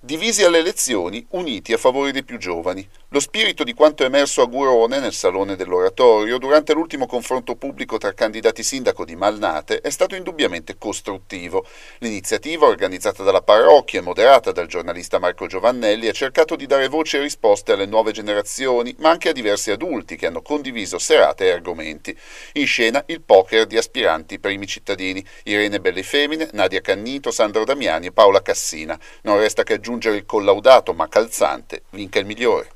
divisi alle elezioni, uniti a favore dei più giovani. Lo spirito di quanto è emerso a Gurone nel Salone dell'Oratorio durante l'ultimo confronto pubblico tra candidati sindaco di Malnate è stato indubbiamente costruttivo. L'iniziativa organizzata dalla parrocchia e moderata dal giornalista Marco Giovannelli ha cercato di dare voce e risposte alle nuove generazioni, ma anche a diversi adulti che hanno condiviso serate e argomenti. In scena il poker di aspiranti primi cittadini Irene Bellefemine, Nadia Cannito, Sandro Damiani e Paola Cassina. Non resta che aggiungere raggiungere il collaudato ma calzante vinca il migliore.